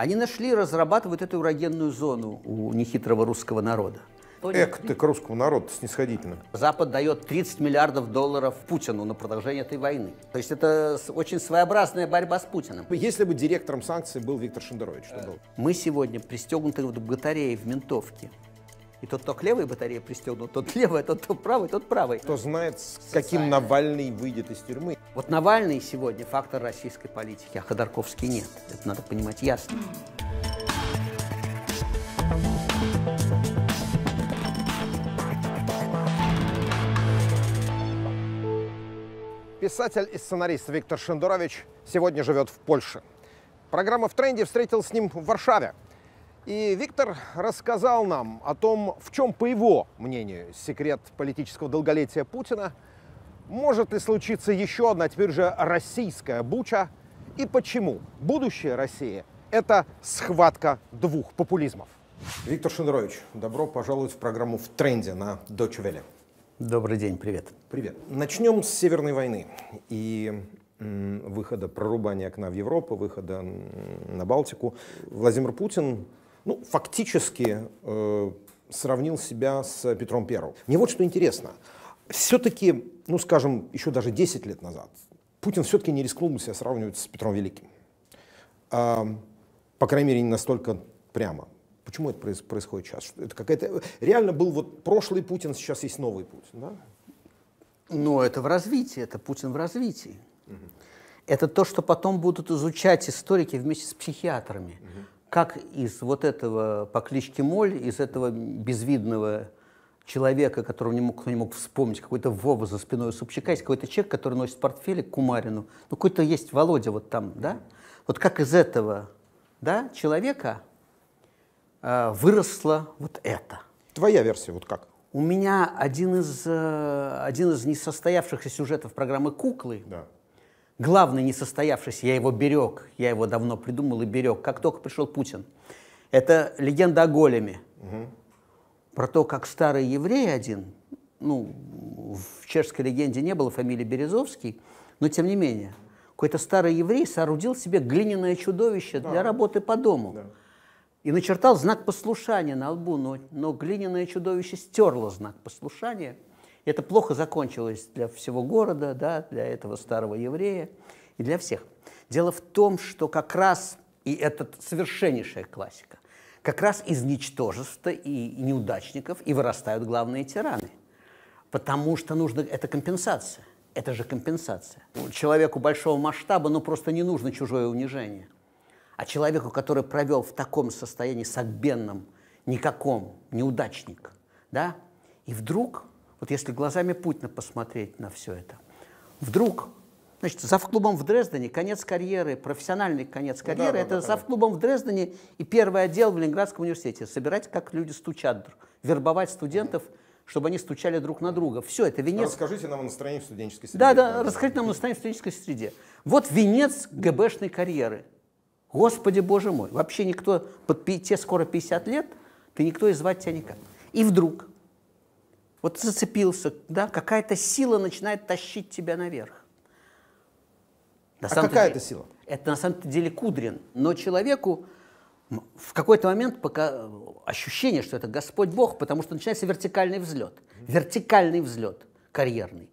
Они нашли, разрабатывают эту урогенную зону у нехитрого русского народа. Эх, ты к русскому народу снисходительно. Запад дает 30 миллиардов долларов Путину на продолжение этой войны. То есть это очень своеобразная борьба с Путиным. Если бы директором санкций был Виктор Шендерович, что было? Мы сегодня пристегнуты в батарее в ментовке. И тот, кто к левой батарее пристегнут, тот левый, а тот, кто правый, тот правый. Кто знает, с каким Навальный выйдет из тюрьмы. Вот Навальный сегодня фактор российской политики, а Ходорковский нет. Это надо понимать ясно. Писатель и сценарист Виктор Шендорович сегодня живет в Польше. Программа «В тренде» встретил с ним в Варшаве, и Виктор рассказал нам о том, в чем, по его мнению, секрет политического долголетия Путина, может ли случиться еще одна теперь же российская буча, и почему будущее России – это схватка двух популизмов. Виктор Шендерович, добро пожаловать в программу «В тренде» на Deutsche Welle. Добрый день, привет. Привет. Начнем с Северной войны и выхода прорубания окна в Европу, выхода на Балтику. Владимир Путин ну, фактически э, сравнил себя с Петром Первым. Мне вот что интересно. Все-таки, ну, скажем, еще даже 10 лет назад Путин все-таки не рискнул бы себя сравнивать с Петром Великим. Э, по крайней мере, не настолько прямо. Почему это происходит сейчас? Это какая-то реально был вот прошлый Путин, сейчас есть новый Путин, да? Но ну, это в развитии, это Путин в развитии. Угу. Это то, что потом будут изучать историки вместе с психиатрами. Угу как из вот этого по кличке Моль, из этого безвидного человека, которого не мог, кто не мог вспомнить, какой-то Вова за спиной у Собчака, есть какой-то человек, который носит портфель к Кумарину, ну какой-то есть Володя вот там, да? Вот как из этого да, человека э, выросло вот это. Твоя версия вот как? У меня один из, э, один из несостоявшихся сюжетов программы «Куклы», да Главный несостоявшийся, я его берег, я его давно придумал и берег, как только пришел Путин. Это легенда о големе. Угу. Про то, как старый еврей один, ну, в чешской легенде не было фамилии Березовский, но тем не менее, какой-то старый еврей соорудил себе глиняное чудовище да. для работы по дому. Да. И начертал знак послушания на лбу, но, но глиняное чудовище стерло знак послушания – это плохо закончилось для всего города, да, для этого старого еврея и для всех. Дело в том, что как раз, и это совершеннейшая классика, как раз из ничтожества и неудачников и вырастают главные тираны. Потому что нужно, это компенсация. Это же компенсация. Ну, человеку большого масштаба, ну просто не нужно чужое унижение. А человеку, который провел в таком состоянии сагбенном, никаком, неудачник, да, и вдруг вот если глазами Путина посмотреть на все это, вдруг Значит, клубом в Дрездене, конец карьеры, профессиональный конец ну карьеры, да, это да, да, завклубом в Дрездене и первый отдел в Ленинградском университете. Собирать, как люди стучат, вербовать студентов, чтобы они стучали друг на друга. Все, это венец. Расскажите нам о настроении в студенческой среде. Да, да, расскажите нам о настроении в студенческой среде. Вот венец ГБшной карьеры. Господи, боже мой, вообще никто, под, тебе скоро 50 лет, ты никто и звать тебя никак. И вдруг вот зацепился, да, какая-то сила начинает тащить тебя наверх. На а какая деле, это сила? Это на самом деле Кудрин. Но человеку в какой-то момент пока э, ощущение, что это Господь Бог, потому что начинается вертикальный взлет. Вертикальный взлет карьерный.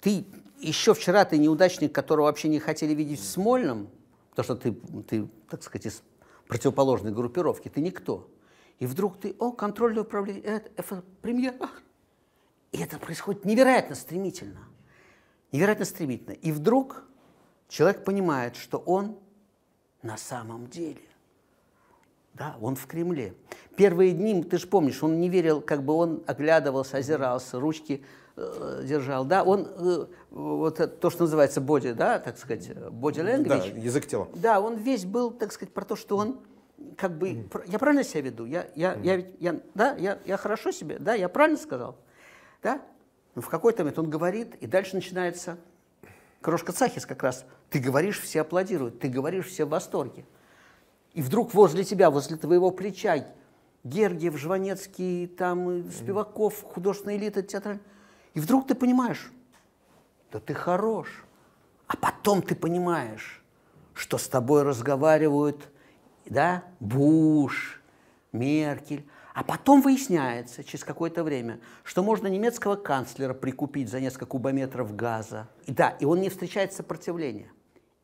Ты еще вчера ты неудачник, которого вообще не хотели видеть в Смольном, потому что ты, ты так сказать, из противоположной группировки, ты никто и вдруг ты, о, контрольное управление, э, это, это премьер. А». И это происходит невероятно стремительно. Невероятно стремительно. И вдруг человек понимает, что он на самом деле. Да, он в Кремле. Первые дни, ты же помнишь, он не верил, как бы он оглядывался, озирался, ручки э, держал. Да, он, э, вот это, то, что называется боди, да, так сказать, э, боди language. Да, язык тела. Да, он весь был, так сказать, про то, что он как бы, я правильно себя веду? Я, я, я, я, да, я, я хорошо себе, да, я правильно сказал, да? Но ну, в какой-то момент он говорит, и дальше начинается крошка Цахис как раз. Ты говоришь, все аплодируют, ты говоришь, все в восторге. И вдруг возле тебя, возле твоего плеча Гергиев, Жванецкий, там, э, Спиваков, художественная элита, театральная. И вдруг ты понимаешь, да ты хорош. А потом ты понимаешь, что с тобой разговаривают – да, Буш, Меркель. А потом выясняется через какое-то время, что можно немецкого канцлера прикупить за несколько кубометров газа. И да, и он не встречает сопротивления.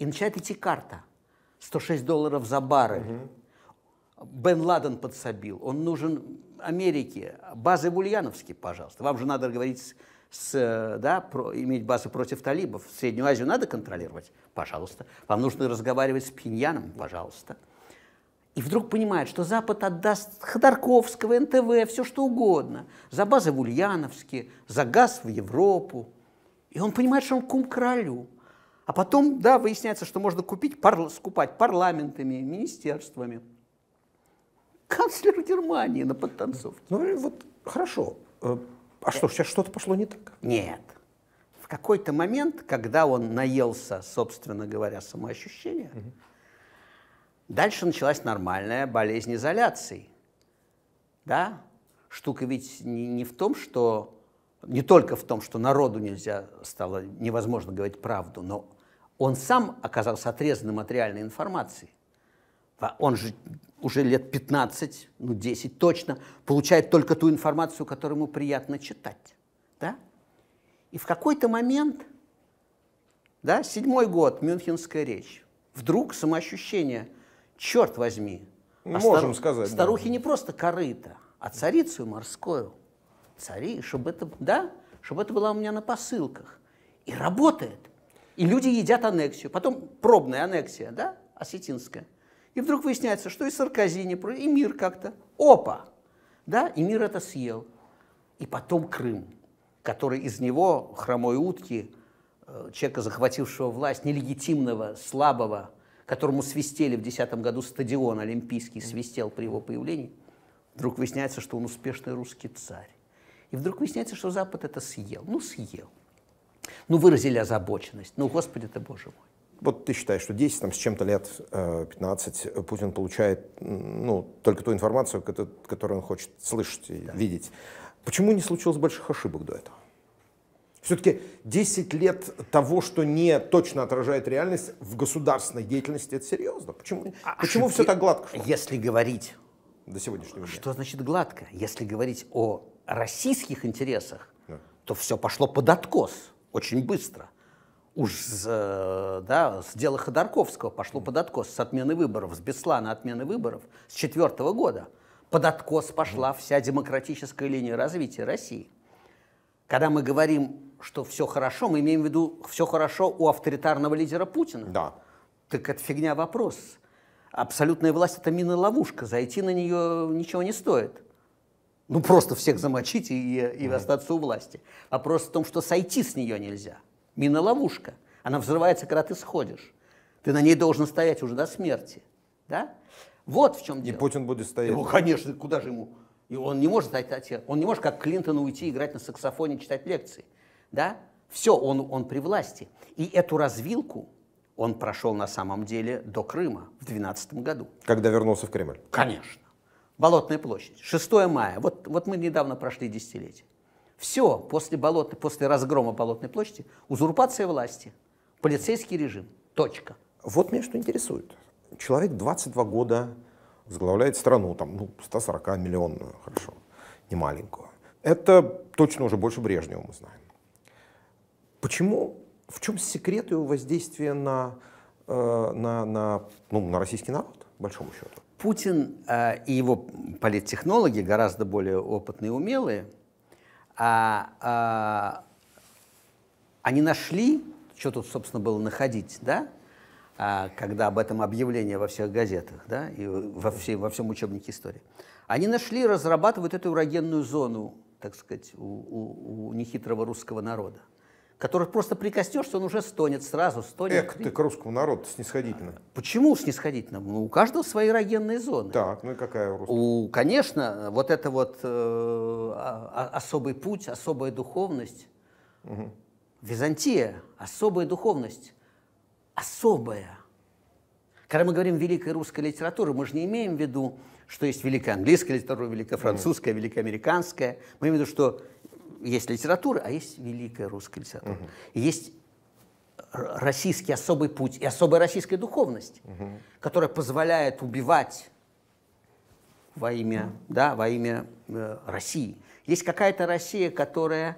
И начинает идти карта. 106 долларов за баррель. Угу. Бен Ладен подсобил. Он нужен Америке. Базы в Ульяновске, пожалуйста. Вам же надо говорить с, э, да, про, иметь базы против талибов. Среднюю Азию надо контролировать? Пожалуйста. Вам нужно разговаривать с Пиньяном? Пожалуйста. И вдруг понимает, что Запад отдаст Ходорковского, НТВ, все что угодно. За базы в Ульяновске, за газ в Европу. И он понимает, что он кум королю. А потом, да, выясняется, что можно купить, парл, скупать парламентами, министерствами. Канцлер Германии на подтанцовке. Ну вот хорошо. Э, а что, сейчас что-то пошло не так? Нет. В какой-то момент, когда он наелся, собственно говоря, самоощущения, угу Дальше началась нормальная болезнь изоляции. Да? Штука ведь не, не в том, что не только в том, что народу нельзя стало невозможно говорить правду, но он сам оказался отрезанным от реальной информации. Он же уже лет 15, ну 10 точно, получает только ту информацию, которую ему приятно читать. Да? И в какой-то момент, да, седьмой год, Мюнхенская речь, вдруг самоощущение – черт возьми. А Можем стар... сказать. Старухи не просто корыто, а царицу морскую. Цари, чтобы это, да, чтобы это было у меня на посылках. И работает. И люди едят аннексию. Потом пробная аннексия, да, осетинская. И вдруг выясняется, что и Саркози не про, и мир как-то. Опа! Да, и мир это съел. И потом Крым, который из него хромой утки, э, человека, захватившего власть, нелегитимного, слабого, которому свистели в 2010 году стадион Олимпийский, свистел при его появлении, вдруг выясняется, что он успешный русский царь. И вдруг выясняется, что Запад это съел. Ну, съел. Ну, выразили озабоченность. Ну, Господи ты, Боже мой. Вот ты считаешь, что 10 там, с чем-то лет, 15, э, э, Путин получает ну, только ту информацию, которую он хочет слышать и да. видеть. Почему не случилось больших ошибок до этого? Все-таки 10 лет того, что не точно отражает реальность в государственной деятельности, это серьезно. Почему, а, а почему все так гладко? Шло? Если говорить... До сегодняшнего дня. Что значит гладко? Если говорить о российских интересах, да. то все пошло под откос очень быстро. Уж э, да, с дела Ходорковского пошло под откос, с отмены выборов, с Беслана отмены выборов, с четвертого года. Под откос пошла вся демократическая линия развития России. Когда мы говорим что все хорошо, мы имеем в виду все хорошо у авторитарного лидера Путина. Да. Так это фигня вопрос. Абсолютная власть это мина ловушка, зайти на нее ничего не стоит. Ну просто всех замочить и, и mm остаться у власти. Вопрос в том, что сойти с нее нельзя. Мина ловушка. Она взрывается, когда ты сходишь. Ты на ней должен стоять уже до смерти. Да? Вот в чем дело. И Путин будет стоять. Ну, конечно, куда же ему? И он не может стать отец. Он не может, как Клинтон, уйти играть на саксофоне, читать лекции да, все, он, он при власти. И эту развилку он прошел на самом деле до Крыма в 12 году. Когда вернулся в Кремль? Конечно. Болотная площадь, 6 мая. Вот, вот мы недавно прошли десятилетие. Все, после, болот, после разгрома Болотной площади, узурпация власти, полицейский режим, точка. Вот меня что интересует. Человек 22 года возглавляет страну, там, ну, 140 миллионную, хорошо, не маленькую. Это точно уже больше Брежнева мы знаем. Почему? В чем секрет его воздействия на, э, на, на, ну, на российский народ, большому счету? Путин э, и его политтехнологи, гораздо более опытные и умелые, а, а, они нашли, что тут, собственно, было находить, да, а, когда об этом объявление во всех газетах, да, и во, всей, во всем учебнике истории. Они нашли, разрабатывают эту урагенную зону, так сказать, у, у, у нехитрого русского народа который просто прикоснешься, он уже стонет, сразу стонет. Эх, ты к русскому народу снисходительно. А, почему снисходительно? Ну, у каждого свои эрогенные зоны. Так, ну и какая у русского? У, конечно, вот это вот э, а, а, особый путь, особая духовность. Угу. Византия, особая духовность, особая. Когда мы говорим великая русская литература, мы же не имеем в виду, что есть великая английская литература, великая французская, угу. великая американская. Мы имеем в виду, что есть литература, а есть великая русская литература. Угу. Есть российский особый путь и особая российская духовность, угу. которая позволяет убивать во имя, угу. да, во имя э, России. Есть какая-то Россия, которая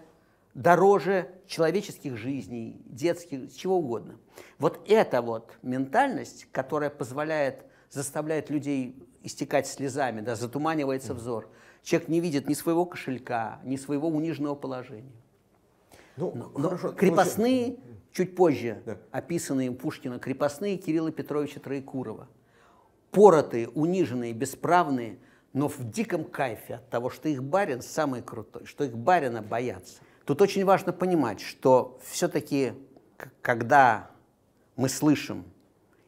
дороже человеческих жизней, детских, чего угодно. Вот эта вот ментальность, которая позволяет, заставляет людей истекать слезами, да, затуманивается mm взор – Человек не видит ни своего кошелька, ни своего униженного положения. Ну, но, хорошо, но ну, крепостные, ну, чуть позже да. описанные им Пушкина, крепостные Кирилла Петровича Троекурова. Поротые, униженные, бесправные, но в диком кайфе от того, что их барин самый крутой, что их барина боятся. Тут очень важно понимать, что все-таки, когда мы слышим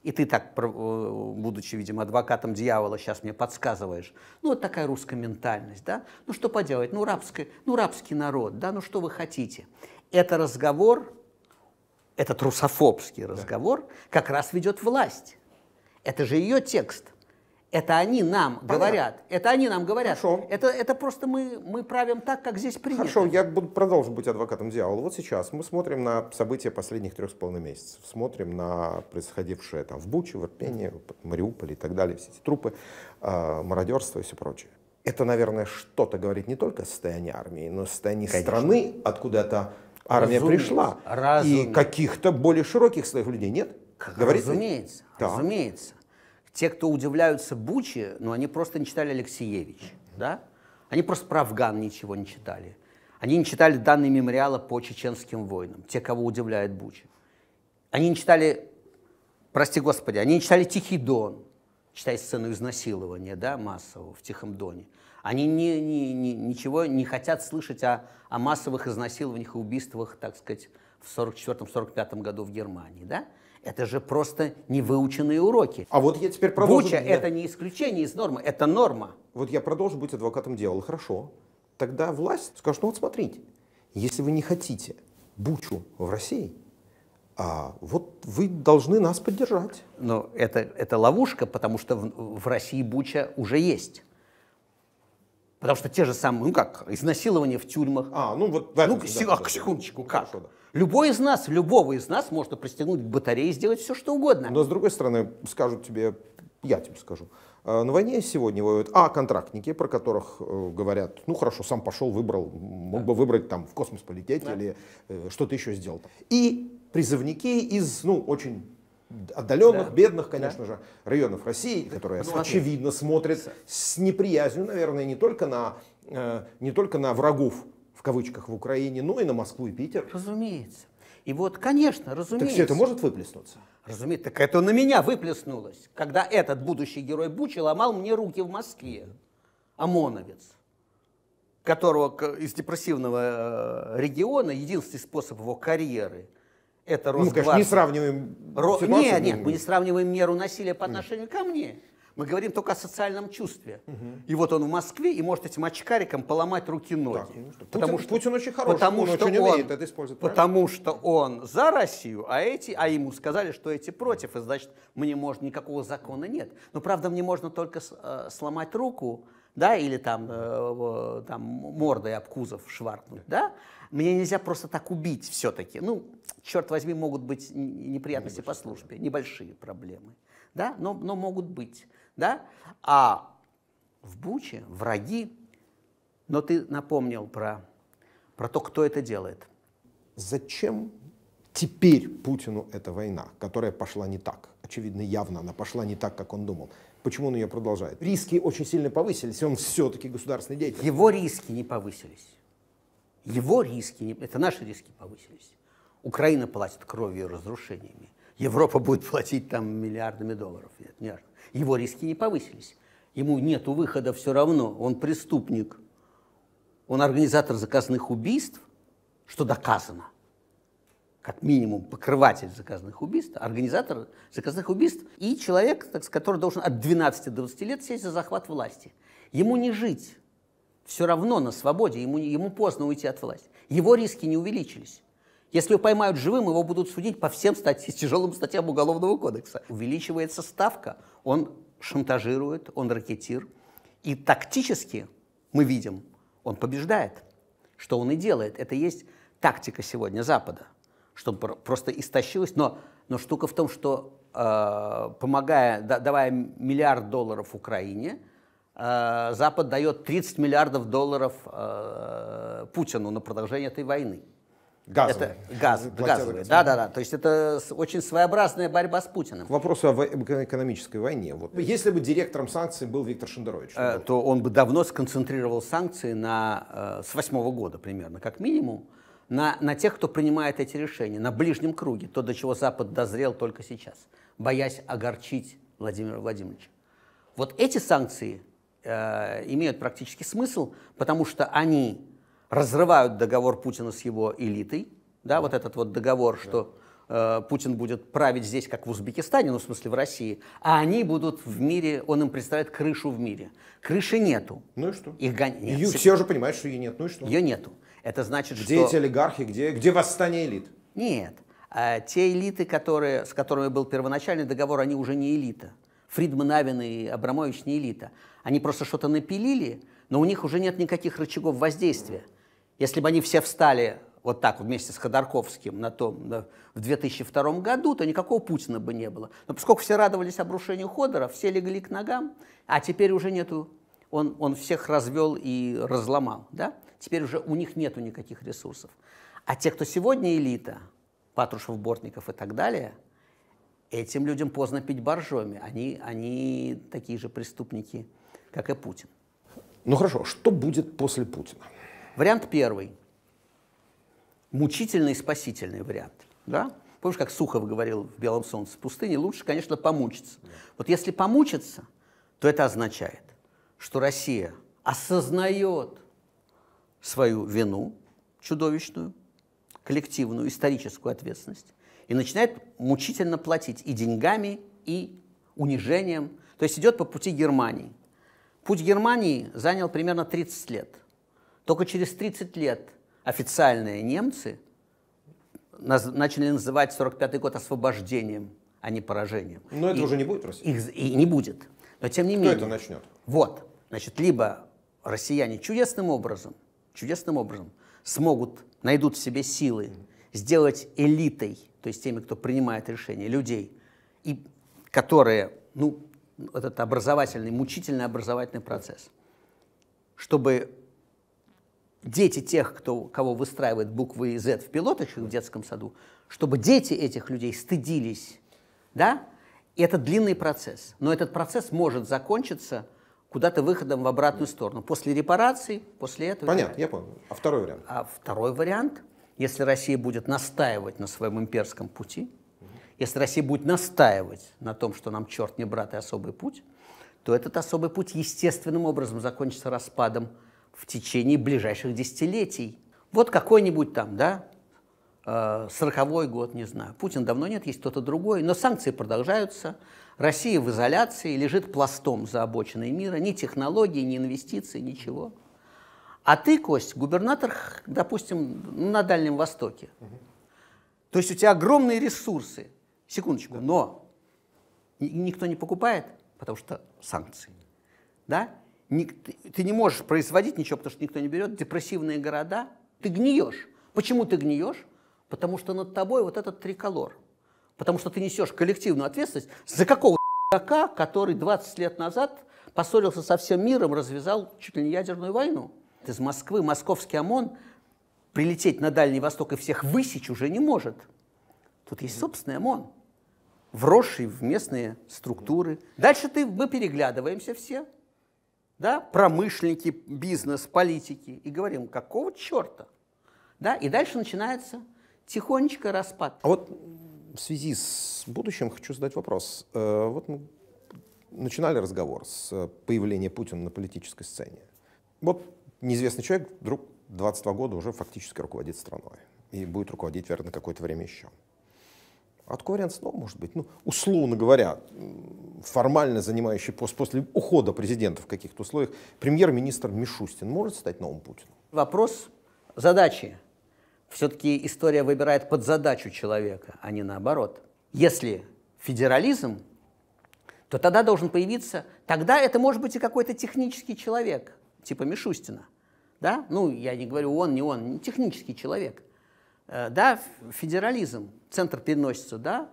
и ты так, э, будучи, видимо, адвокатом дьявола, сейчас мне подсказываешь. Ну, вот такая русская ментальность, да? Ну, что поделать? Ну, рабский, ну, рабский народ, да? Ну, что вы хотите? Это разговор, этот русофобский разговор да. как раз ведет власть. Это же ее текст. Это они нам Понятно. говорят. Это они нам говорят. Хорошо. Это, это просто мы, мы правим так, как здесь принято. Хорошо, я буду, продолжу быть адвокатом дьявола. Вот сейчас мы смотрим на события последних трех с половиной месяцев. Смотрим на происходившее там в Буче, в Ирпене, в Мариуполе и так далее. Все эти трупы, э, мародерство и все прочее. Это, наверное, что-то говорит не только о состоянии армии, но о состоянии Конечно. страны, откуда эта армия разумеется, пришла. Разумеется. И каких-то более широких слоев людей нет? Как, говорит, разумеется, да. разумеется. Те, кто удивляются Буче, ну, они просто не читали Алексеевич, да? Они просто про Афган ничего не читали. Они не читали данные мемориала по чеченским войнам, те, кого удивляет Буча. Они не читали, прости господи, они не читали «Тихий дон», читая сцену изнасилования да, массового в Тихом Доне. Они не, не, не, ничего не хотят слышать о, о массовых изнасилованиях и убийствах, так сказать, в 1944-1945 году в Германии. Да? Это же просто невыученные уроки. А вот я теперь продолжу... Буча это не исключение из нормы, это норма. Вот я продолжу быть адвокатом дьявола, хорошо. Тогда власть скажет, ну вот смотрите, если вы не хотите бучу в России, а вот вы должны нас поддержать. Но это, это ловушка, потому что в, в России буча уже есть. Потому что те же самые, ну как, изнасилования в тюрьмах. А, ну вот в этом, Ну, да, сек- да, а, секундочку, да, как? Хорошо, да. Любой из нас, любого из нас можно пристегнуть к батарее и сделать все, что угодно. Но с другой стороны, скажут тебе, я тебе скажу, э, на войне сегодня воюют, а, контрактники, про которых э, говорят, ну хорошо, сам пошел, выбрал, мог да. бы выбрать там в космос полететь да. или э, что-то еще сделал. И призывники из, ну, очень отдаленных, да. бедных, конечно да. же, районов России, которые, ну, очевидно, смотрят с неприязнью, наверное, не только на, э, не только на врагов, в кавычках, в Украине, но и на Москву и Питер. Разумеется. И вот, конечно, разумеется. Так все это может выплеснуться? Разумеется, так это на меня выплеснулось, когда этот будущий герой Бучи ломал мне руки в Москве, ОМОНовец которого из депрессивного э, региона единственный способ его карьеры – это рост Ну, конечно, не сравниваем Ро... ситуацию. Нет, нет, мы не сравниваем меру насилия по отношению mm. ко мне. Мы говорим только о социальном чувстве. Угу. И вот он в Москве и может этим очкариком поломать руки-ноги. Ну потому Путин, что, Путин очень хороший, потому он что очень он, умеет это использовать. Потому правильно? что он за Россию, а эти, а ему сказали, что эти против, и значит мне можно никакого закона нет. Но правда мне можно только э, сломать руку, да, или там, э, там мордой об кузов шваркнуть, да. да? Мне нельзя просто так убить все-таки. Ну, черт возьми, могут быть неприятности небольшие по службе, проблемы. небольшие проблемы, да, но, но могут быть, да. А в Буче враги, но ты напомнил про, про то, кто это делает. Зачем теперь Путину эта война, которая пошла не так? Очевидно, явно она пошла не так, как он думал. Почему он ее продолжает? Риски очень сильно повысились, он все-таки государственный деятель. Его риски не повысились. Его риски, это наши риски повысились. Украина платит кровью и разрушениями. Европа будет платить там миллиардами долларов. Нет, не Его риски не повысились. Ему нет выхода все равно. Он преступник. Он организатор заказных убийств, что доказано. Как минимум покрыватель заказных убийств, организатор заказных убийств и человек, так, который должен от 12 до 20 лет сесть за захват власти. Ему не жить все равно на свободе, ему, ему поздно уйти от власти. Его риски не увеличились. Если его поймают живым, его будут судить по всем статьям, тяжелым статьям Уголовного кодекса. Увеличивается ставка, он шантажирует, он ракетир. И тактически мы видим, он побеждает. Что он и делает. Это есть тактика сегодня Запада, чтобы просто истощилось. Но, но штука в том, что э, помогая, да, давая миллиард долларов Украине – Э, Запад дает 30 миллиардов долларов э, Путину на продолжение этой войны. Газовый. Это газ, газовый. Да, да, да. То есть это очень своеобразная борьба с Путиным. К вопросу о экономической войне. Вот. Если бы директором санкций был Виктор Шендерович, э, то он бы давно сконцентрировал санкции на, с восьмого года примерно, как минимум, на, на тех, кто принимает эти решения, на ближнем круге, то, до чего Запад дозрел только сейчас, боясь огорчить Владимира Владимировича. Вот эти санкции Э, имеют практически смысл, потому что они разрывают договор Путина с его элитой, да, вот этот вот договор, что э, Путин будет править здесь, как в Узбекистане, ну, в смысле, в России, а они будут в мире, он им представляет крышу в мире. Крыши нету. Ну и что? Их гон... нет, ее, все же понимают, что ее нет, ну и что? Ее нету. Это значит, где что... Где эти олигархи, где, где восстание элит? Нет. А те элиты, которые, с которыми был первоначальный договор, они уже не элита. Фридман, Авен и Абрамович не элита. Они просто что-то напилили, но у них уже нет никаких рычагов воздействия. Если бы они все встали вот так вместе с Ходорковским на том, на, в 2002 году, то никакого Путина бы не было. Но поскольку все радовались обрушению Ходора, все легли к ногам, а теперь уже нету, он, он всех развел и разломал, да? Теперь уже у них нету никаких ресурсов. А те, кто сегодня элита, Патрушев, Бортников и так далее – Этим людям поздно пить боржоми. Они, они такие же преступники, как и Путин. Ну хорошо, что будет после Путина? Вариант первый. Мучительный спасительный вариант. Да? Помнишь, как Сухов говорил в «Белом солнце пустыне лучше, конечно, помучиться. Вот если помучиться, то это означает, что Россия осознает свою вину чудовищную, коллективную, историческую ответственность, и начинает мучительно платить и деньгами, и унижением. То есть идет по пути Германии. Путь Германии занял примерно 30 лет. Только через 30 лет официальные немцы начали называть 45-й год освобождением, а не поражением. Но это и, уже не будет в России. Их, и не будет. Но тем не Кто менее. Кто это начнет? Вот. Значит, либо россияне чудесным образом, чудесным образом смогут, найдут в себе силы mm сделать элитой, то есть теми, кто принимает решения, людей, и которые, ну, этот образовательный, мучительный образовательный процесс, чтобы дети тех, кто, кого выстраивает буквы Z в пилоточках в детском саду, чтобы дети этих людей стыдились, да? И это длинный процесс. Но этот процесс может закончиться куда-то выходом в обратную сторону. После репараций, после этого. Понятно, я понял. А второй вариант? А второй вариант – если Россия будет настаивать на своем имперском пути, если Россия будет настаивать на том, что нам черт не брат и особый путь, то этот особый путь естественным образом закончится распадом в течение ближайших десятилетий. Вот какой-нибудь там, да, э, сороковой год, не знаю. Путин давно нет, есть кто-то другой, но санкции продолжаются. Россия в изоляции, лежит пластом за обочиной мира. Ни технологий, ни инвестиций, ничего. А ты, Кость, губернатор, допустим, на Дальнем Востоке. Угу. То есть у тебя огромные ресурсы. Секундочку, да. но никто не покупает, потому что санкции. Да? Ты не можешь производить ничего, потому что никто не берет. Депрессивные города. Ты гниешь. Почему ты гниешь? Потому что над тобой вот этот триколор. Потому что ты несешь коллективную ответственность за какого который 20 лет назад поссорился со всем миром, развязал чуть ли не ядерную войну из Москвы, московский ОМОН прилететь на Дальний Восток и всех высечь уже не может. Тут есть собственный ОМОН, вросший в местные структуры. Дальше ты, мы переглядываемся все, да, промышленники, бизнес, политики, и говорим, какого черта? Да, и дальше начинается тихонечко распад. А вот в связи с будущим хочу задать вопрос. Э, вот мы начинали разговор с э, появления Путина на политической сцене. Вот неизвестный человек вдруг 22 года уже фактически руководит страной и будет руководить, верно, какое-то время еще. Откорен Ну, может быть, ну, условно говоря, формально занимающий пост после ухода президента в каких-то условиях, премьер-министр Мишустин может стать новым Путиным? Вопрос задачи. Все-таки история выбирает под задачу человека, а не наоборот. Если федерализм, то тогда должен появиться, тогда это может быть и какой-то технический человек, типа Мишустина да, ну, я не говорю он, не он, технический человек, э, да, федерализм, центр переносится, да,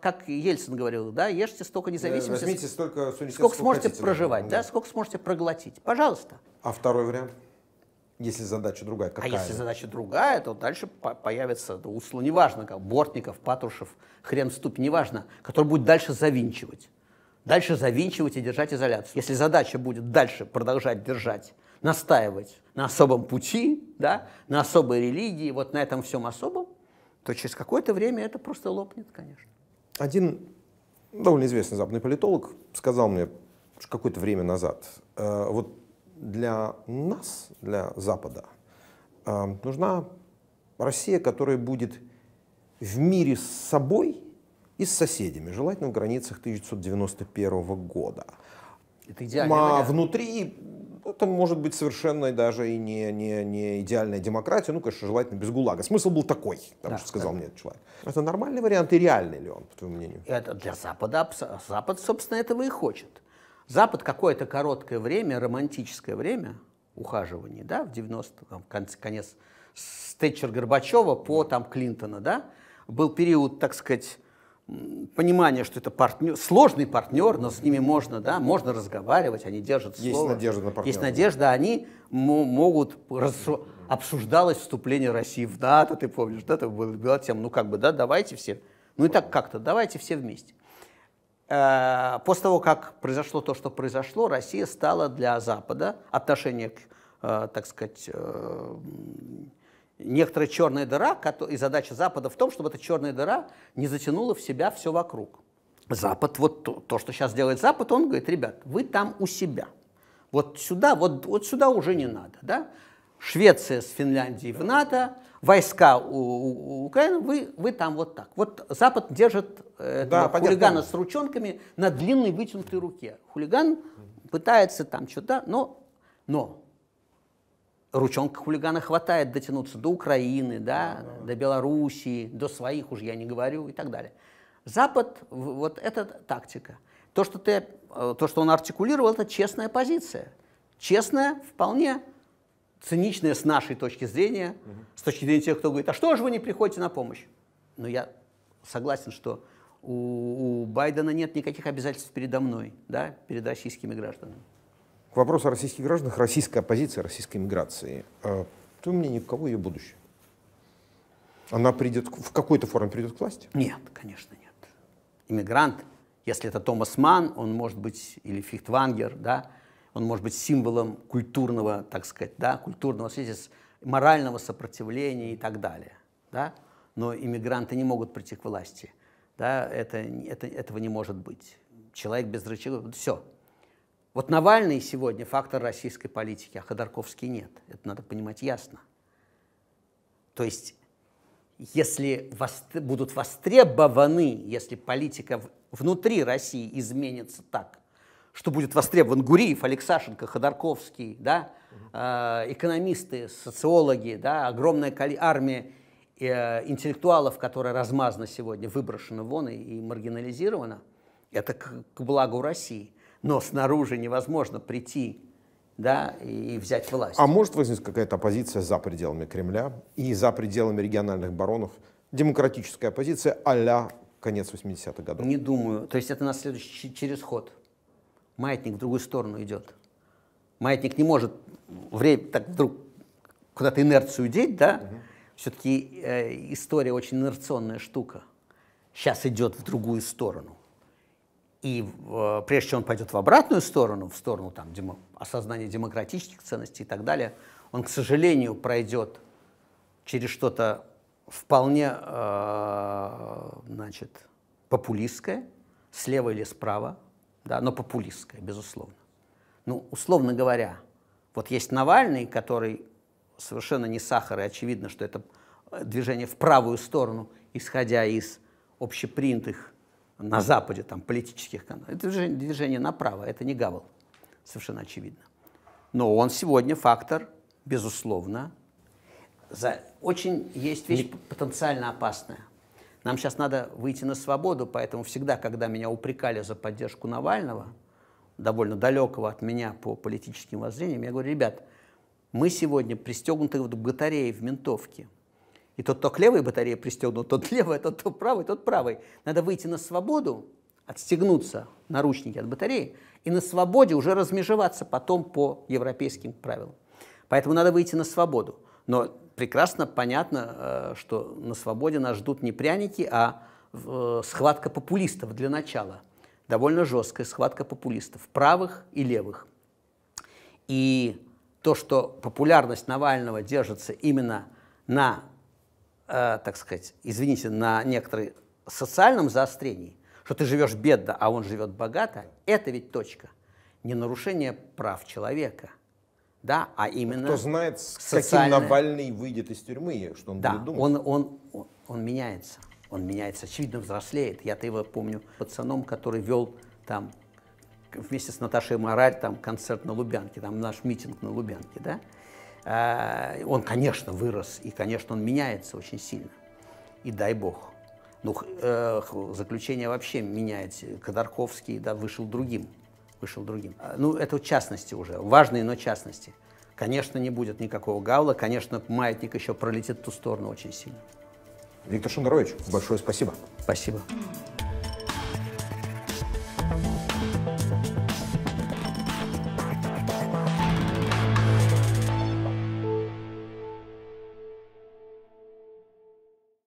как Ельцин говорил, да, ешьте столько э, независимости, Возьмите столько сколько, сколько сможете хотите, проживать, да. да, сколько сможете проглотить, пожалуйста. А второй вариант? Если задача другая, а какая? А если задача другая, то дальше появится усло, неважно, как Бортников, Патрушев, хрен в ступь, неважно, который будет дальше завинчивать. Дальше завинчивать и держать изоляцию. Если задача будет дальше продолжать держать настаивать на особом пути, да, на особой религии, вот на этом всем особом, то через какое-то время это просто лопнет, конечно. Один довольно известный западный политолог сказал мне какое-то время назад, э, вот для нас, для Запада, э, нужна Россия, которая будет в мире с собой и с соседями, желательно в границах 1991 года. Это идеально. А внутри это может быть совершенно даже и не, не, не идеальная демократия, ну, конечно, желательно без ГУЛАГа. Смысл был такой, потому да, что сказал да. мне этот человек. Это нормальный вариант и реальный ли он, по твоему мнению? Это для Запада, Запад, собственно, этого и хочет. Запад какое-то короткое время, романтическое время ухаживания, да, в 90-м, конец, конец с Тэтчер Горбачева по там Клинтона, да, был период, так сказать, понимание, что это партнер, сложный партнер, но с ними можно, да, можно разговаривать, они держат слово. Есть надежда на партнера. Есть надежда, они могут раз... обсуждалось вступление России в НАТО, ты помнишь, да, это была тема, ну как бы, да, давайте все, ну и так как-то, давайте все вместе. Э, после того, как произошло то, что произошло, Россия стала для Запада отношение к, э, так сказать, э, некоторая черная дыра, и задача Запада в том, чтобы эта черная дыра не затянула в себя все вокруг. Запад, вот то, то, что сейчас делает Запад, он говорит, ребят, вы там у себя. Вот сюда, вот, вот сюда уже не надо. Да? Швеция с Финляндией в НАТО, войска у, у, у Украины, вы, вы там вот так. Вот Запад держит э, да, этого, хулигана с ручонками на длинной вытянутой руке. Хулиган пытается там что-то, но, но ручонка хулигана хватает дотянуться до Украины, да, а а до Белоруссии, до своих уж я не говорю и так далее. Запад, вот эта тактика. То, что, ты, э, то, что он артикулировал, это честная позиция. Честная, вполне циничная с нашей точки зрения, угу. с точки зрения тех, кто говорит, а что же вы не приходите на помощь? Но я согласен, что у, у Байдена нет никаких обязательств передо мной, да, перед российскими гражданами к вопросу о российских гражданах, российской оппозиции, российской миграции, э, то мне ни в кого ее будущее. Она придет, в какой-то форме придет к власти? Нет, конечно нет. Иммигрант, если это Томас Ман, он может быть, или Фихтвангер, да, он может быть символом культурного, так сказать, да, культурного связи, морального сопротивления и так далее, да. Но иммигранты не могут прийти к власти, да, это, это, этого не может быть. Человек без рычагов, все, вот Навальный сегодня фактор российской политики, а Ходорковский нет. Это надо понимать ясно. То есть, если востр будут востребованы, если политика внутри России изменится так, что будет востребован Гуриев, Алексашенко, Ходорковский, да, э, экономисты, социологи, да, огромная армия э, интеллектуалов, которая размазана сегодня, выброшена вон и, и маргинализирована, это к, к благу России – но снаружи невозможно прийти да, и взять власть. А может возникнуть какая-то оппозиция за пределами Кремля и за пределами региональных баронов? Демократическая оппозиция а конец 80-х годов? Не думаю. То есть это на следующий через ход. Маятник в другую сторону идет. Маятник не может время так вдруг куда-то инерцию деть, да? Угу. Все-таки э, история очень инерционная штука. Сейчас идет в другую сторону. И э, прежде чем он пойдет в обратную сторону, в сторону там, демо, осознания демократических ценностей и так далее, он, к сожалению, пройдет через что-то вполне э, значит, популистское, слева или справа, да, но популистское, безусловно. Ну, условно говоря, вот есть Навальный, который совершенно не сахар, и очевидно, что это э, движение в правую сторону, исходя из общепринятых на Западе, там, политических каналов. Это движение, движение направо, это не Гавел, совершенно очевидно. Но он сегодня фактор, безусловно. За... Очень есть вещь не... потенциально опасная. Нам сейчас надо выйти на свободу, поэтому всегда, когда меня упрекали за поддержку Навального, довольно далекого от меня по политическим воззрениям, я говорю, ребят, мы сегодня пристегнуты в батареи в ментовке – и тот, то к левой батарее пристегнут, тот левый, а тот, то правый, тот правый. Надо выйти на свободу, отстегнуться наручники от батареи и на свободе уже размежеваться потом по европейским правилам. Поэтому надо выйти на свободу. Но прекрасно понятно, э, что на свободе нас ждут не пряники, а э, схватка популистов для начала. Довольно жесткая схватка популистов, правых и левых. И то, что популярность Навального держится именно на э, так сказать, извините, на некоторой социальном заострении, что ты живешь бедно, а он живет богато, это ведь точка. Не нарушение прав человека, да, а именно Кто знает, с социальное... каким Навальный выйдет из тюрьмы, что он да, будет думать. Он, он, он, он меняется, он меняется, очевидно, взрослеет. Я-то его помню пацаном, который вел там вместе с Наташей Мораль там концерт на Лубянке, там наш митинг на Лубянке, да, Э, он, конечно, вырос, и, конечно, он меняется очень сильно. И дай бог. Ну, э, заключение вообще меняется. Ходорковский да, вышел другим. Вышел другим. Э, ну, это вот частности уже, важные, но частности. Конечно, не будет никакого гавла, конечно, маятник еще пролетит в ту сторону очень сильно. Виктор Шунгарович, большое спасибо. Спасибо.